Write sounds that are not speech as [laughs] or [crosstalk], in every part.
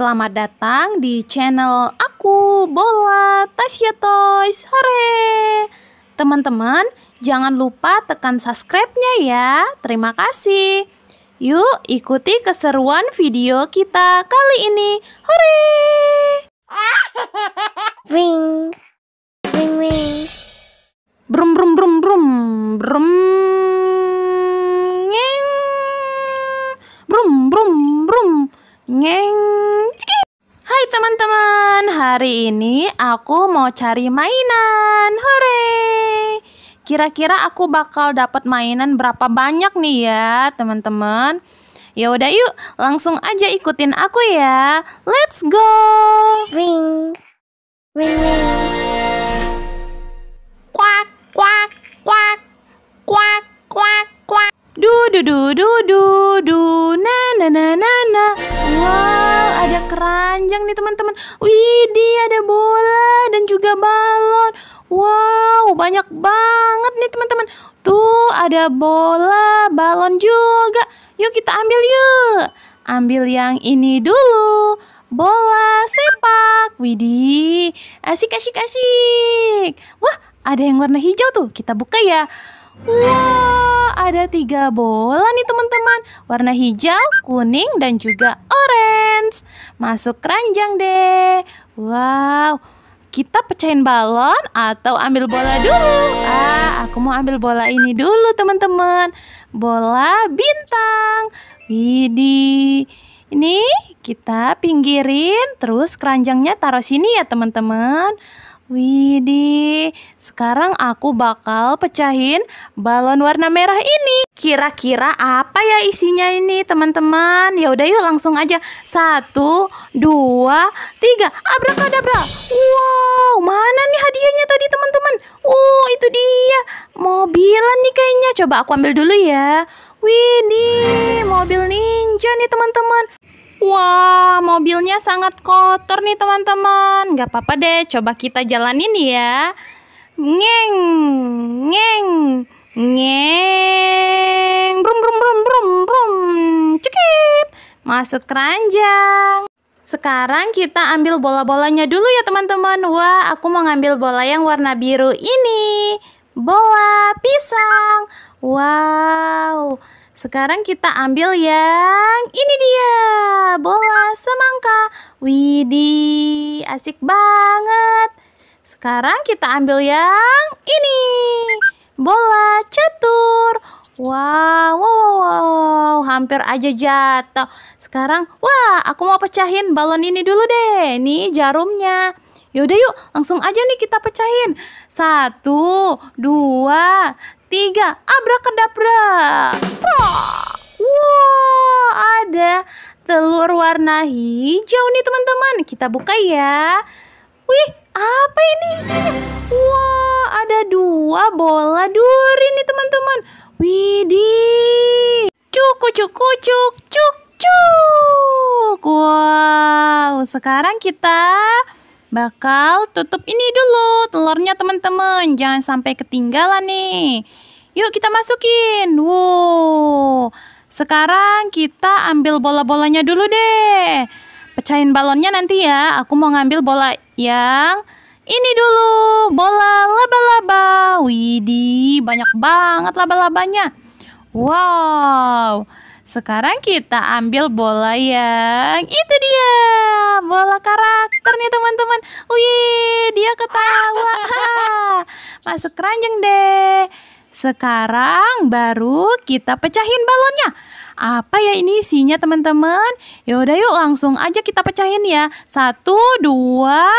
Selamat datang di channel aku Bola Tasya Toys. Hore! Teman-teman, jangan lupa tekan subscribe-nya ya. Terima kasih. Yuk, ikuti keseruan video kita kali ini. Hore! Ring. mau cari mainan. Hore! Kira-kira aku bakal dapat mainan berapa banyak nih ya, teman-teman? Ya udah yuk, langsung aja ikutin aku ya. Let's go. Ring. Ring ring. quack quack quack quack quack quack, Du du du du du du goyang nih teman-teman. Widih, ada bola dan juga balon. Wow, banyak banget nih teman-teman. Tuh, ada bola, balon juga. Yuk kita ambil yuk. Ambil yang ini dulu. Bola sepak. Widih, asik asik asik. Wah, ada yang warna hijau tuh. Kita buka ya. Wah, ada tiga bola nih teman-teman. Warna hijau, kuning, dan juga orange. Masuk keranjang deh. Wow, kita pecahin balon atau ambil bola dulu? Ah, aku mau ambil bola ini dulu teman-teman. Bola bintang. Widih. Ini kita pinggirin, terus keranjangnya taruh sini ya teman-teman. Widih, sekarang aku bakal pecahin balon warna merah ini. Kira-kira apa ya isinya ini teman-teman? Ya udah yuk langsung aja. Satu, dua, tiga. Abrakadabra. Wow, mana nih hadiahnya tadi teman-teman? Uh, itu dia. Mobilan nih kayaknya. Coba aku ambil dulu ya. Widih, mobil ninja nih teman-teman. Wah, mobilnya sangat kotor nih teman-teman. Gak apa-apa deh, coba kita jalanin ya. Ngeng, ngeng, ngeng, brum brum brum brum brum, cekip, masuk keranjang. Sekarang kita ambil bola-bolanya dulu ya teman-teman. Wah, aku mau ngambil bola yang warna biru ini. Bola pisang. Wow. Sekarang kita ambil yang ini dia, bola semangka. Widih, asik banget. Sekarang kita ambil yang ini, bola catur. Wow, wow, wow, wow, hampir aja jatuh. Sekarang, wah, aku mau pecahin balon ini dulu deh. Nih jarumnya. Yaudah yuk, langsung aja nih kita pecahin. Satu, dua, tiga, abrakadabra. Wow, ada telur warna hijau nih teman-teman. Kita buka ya. Wih, apa ini isinya? Wow, ada dua bola duri nih teman-teman. widi cuku cuku cuk, cuk, cuk. Wow, sekarang kita bakal tutup ini dulu telurnya teman-teman. Jangan sampai ketinggalan nih. Yuk kita masukin. Wow. Sekarang kita ambil bola-bolanya dulu deh. Pecahin balonnya nanti ya. Aku mau ngambil bola yang ini dulu. Bola laba-laba. Widih, banyak banget laba-labanya. Wow. Sekarang kita ambil bola yang itu dia. Bola karang dokter nih teman-teman wih dia ketawa [laughs] masuk keranjang deh sekarang baru kita pecahin balonnya apa ya ini isinya teman-teman? Yaudah yuk langsung aja kita pecahin ya. Satu, dua,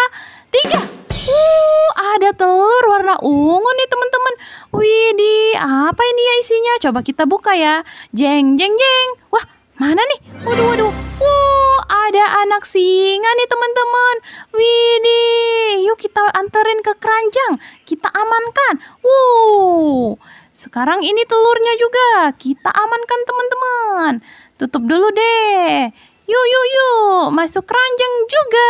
tiga. Uh, ada telur warna ungu nih teman-teman. Widih, apa ini ya isinya? Coba kita buka ya. Jeng, jeng, jeng. Wah, Mana nih? Waduh, waduh. Wow, ada anak singa nih teman-teman. Widih, yuk kita anterin ke keranjang. Kita amankan. Wow. Sekarang ini telurnya juga. Kita amankan teman-teman. Tutup dulu deh. Yuk, yuk, yuk. Masuk keranjang juga.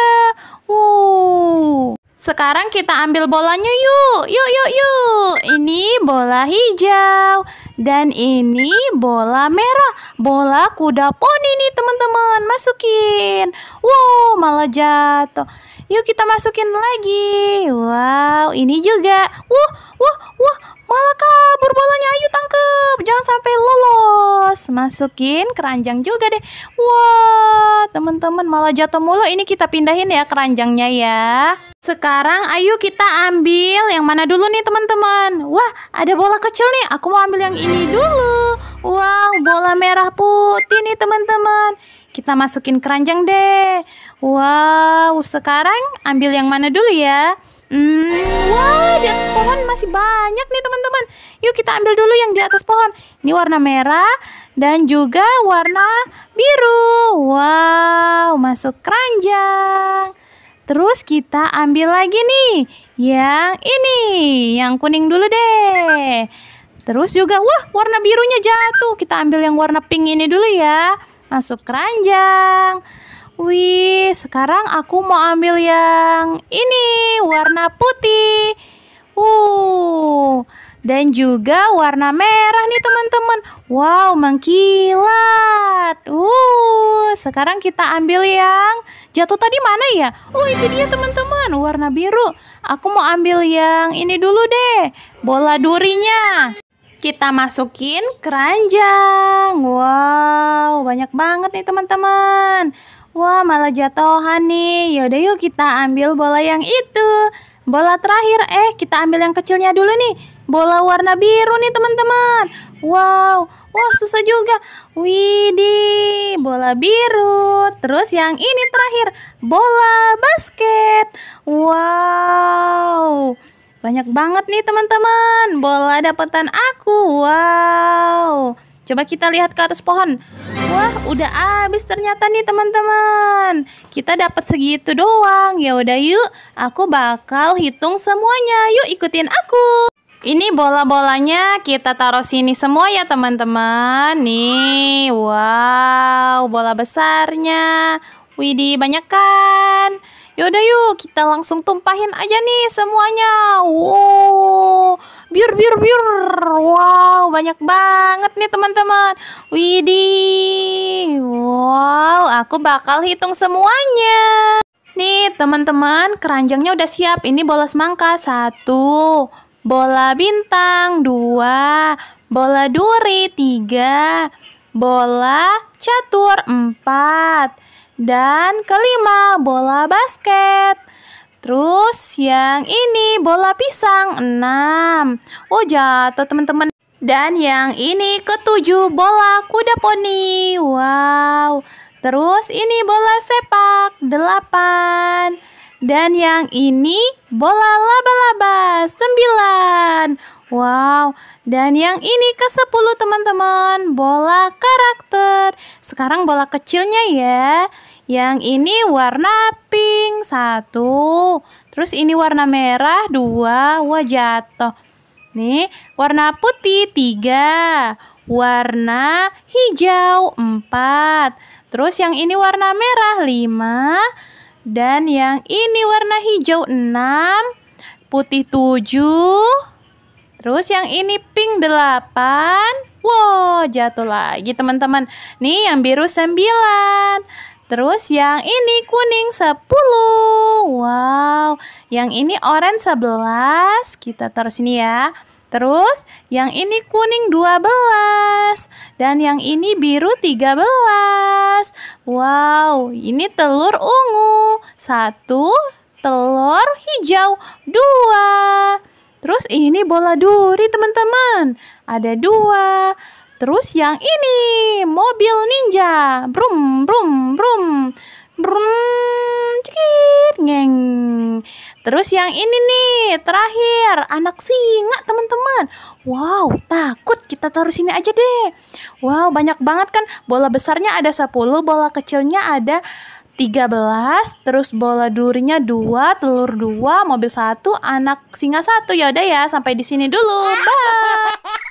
Wow. Sekarang kita ambil bolanya yuk. Yuk yuk yuk. Ini bola hijau dan ini bola merah. Bola kuda poni nih teman-teman. Masukin. Wow, malah jatuh. Yuk kita masukin lagi. Wow, ini juga. Wah, wah, wah, malah kabur bolanya. Ayo tangkep. Jangan sampai lolos. Masukin keranjang juga deh. Wah, wow, teman-teman malah jatuh mulu. Ini kita pindahin ya keranjangnya ya. Sekarang ayo kita ambil yang mana dulu nih teman-teman Wah ada bola kecil nih aku mau ambil yang ini dulu Wow bola merah putih nih teman-teman Kita masukin keranjang deh Wow sekarang ambil yang mana dulu ya Hmm, wah di atas pohon masih banyak nih teman-teman Yuk kita ambil dulu yang di atas pohon Ini warna merah dan juga warna biru Wow masuk keranjang Terus kita ambil lagi nih yang ini, yang kuning dulu deh. Terus juga, wah warna birunya jatuh. Kita ambil yang warna pink ini dulu ya. Masuk keranjang. Wih, sekarang aku mau ambil yang ini, warna putih. Uh, dan juga warna merah nih teman-teman. Wow, mengkilat. Sekarang kita ambil yang jatuh tadi mana ya? Oh itu dia teman-teman, warna biru. Aku mau ambil yang ini dulu deh, bola durinya. Kita masukin keranjang. Wow, banyak banget nih teman-teman. Wah, malah jatuhan nih. Yaudah yuk kita ambil bola yang itu. Bola terakhir, eh kita ambil yang kecilnya dulu nih bola warna biru nih teman-teman. Wow, wah susah juga. Widih, bola biru. Terus yang ini terakhir, bola basket. Wow. Banyak banget nih teman-teman. Bola dapetan aku. Wow. Coba kita lihat ke atas pohon. Wah, udah habis ternyata nih teman-teman. Kita dapat segitu doang. Ya udah yuk, aku bakal hitung semuanya. Yuk ikutin aku. Ini bola-bolanya kita taruh sini semua ya teman-teman. Nih, wow, bola besarnya. Widih, banyak kan? Yaudah yuk, kita langsung tumpahin aja nih semuanya. Wow, biur biur biur. Wow, banyak banget nih teman-teman. Widih, wow, aku bakal hitung semuanya. Nih teman-teman, keranjangnya udah siap. Ini bola semangka. Satu, bola bintang dua, bola duri tiga, bola catur empat, dan kelima bola basket. Terus yang ini bola pisang enam. Oh jatuh teman-teman. Dan yang ini ketujuh bola kuda poni. Wow. Terus ini bola sepak delapan. Dan yang ini bola laba-laba 9. Wow, dan yang ini ke-10 teman-teman, bola karakter. Sekarang bola kecilnya ya. Yang ini warna pink, satu. Terus ini warna merah, dua. Wah, jatuh. Nih, warna putih, tiga. Warna hijau, empat. Terus yang ini warna merah, lima. Dan yang ini warna hijau, enam putih 7. Terus yang ini pink 8. Wow, jatuh lagi teman-teman. Nih yang biru 9. Terus yang ini kuning 10. Wow, yang ini orange 11. Kita taruh sini ya. Terus yang ini kuning 12 dan yang ini biru 13. Wow, ini telur ungu. 1 telur hijau dua. Terus ini bola duri teman-teman, ada dua. Terus yang ini mobil ninja, brum brum brum brum cekir ngeng. Terus yang ini nih terakhir anak singa teman-teman. Wow takut kita taruh sini aja deh. Wow banyak banget kan bola besarnya ada 10 bola kecilnya ada 13 terus bola durinya dua telur dua mobil satu anak singa 1 ya udah ya sampai di sini dulu bye [laughs]